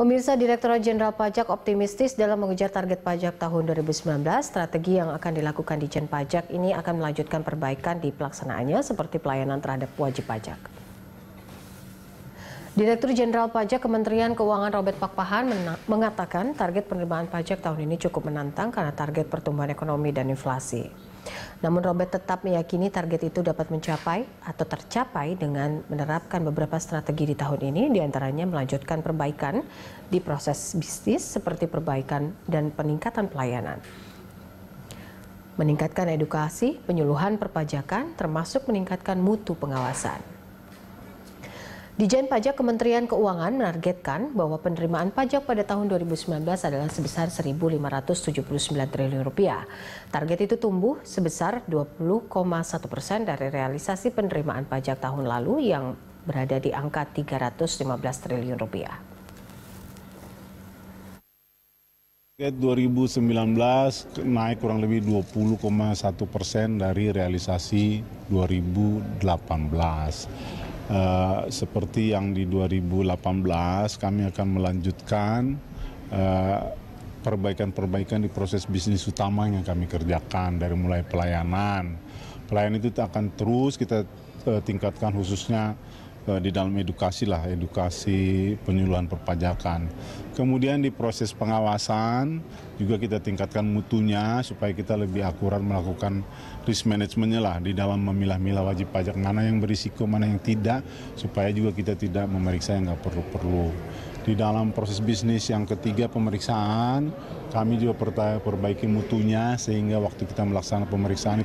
Pemirsa Direktur Jenderal Pajak optimistis dalam mengejar target pajak tahun 2019. Strategi yang akan dilakukan di Jen Pajak ini akan melanjutkan perbaikan di pelaksanaannya seperti pelayanan terhadap wajib pajak. Direktur Jenderal Pajak Kementerian Keuangan Robert Pakpahan mengatakan target penerimaan pajak tahun ini cukup menantang karena target pertumbuhan ekonomi dan inflasi. Namun Robert tetap meyakini target itu dapat mencapai atau tercapai dengan menerapkan beberapa strategi di tahun ini, diantaranya melanjutkan perbaikan di proses bisnis seperti perbaikan dan peningkatan pelayanan. Meningkatkan edukasi, penyuluhan perpajakan, termasuk meningkatkan mutu pengawasan. Dijen Pajak Kementerian Keuangan menargetkan bahwa penerimaan pajak pada tahun 2019 adalah sebesar 1.579 triliun rupiah. Target itu tumbuh sebesar 20,1 persen dari realisasi penerimaan pajak tahun lalu yang berada di angka 315 triliun rupiah. Target 2019 naik kurang lebih 20,1 persen dari realisasi 2018. Uh, seperti yang di 2018 kami akan melanjutkan perbaikan eh, perbaikan-perbaikan di proses bisnis utama yang kami kerjakan dari mulai pelayanan. Pelayanan itu akan terus kita eh, tingkatkan khususnya Eh, di dalam edukasi lah, edukasi penyuluhan perpajakan. Kemudian di proses pengawasan juga kita tingkatkan mutunya supaya kita lebih akurat melakukan risk managementnya lah di dalam memilah-milah wajib pajak mana yang berisiko, mana yang tidak, supaya juga kita tidak memeriksa yang nggak perlu-perlu. Di dalam proses bisnis yang ketiga pemeriksaan, kami juga perbaiki mutunya sehingga waktu kita melaksanakan pemeriksaan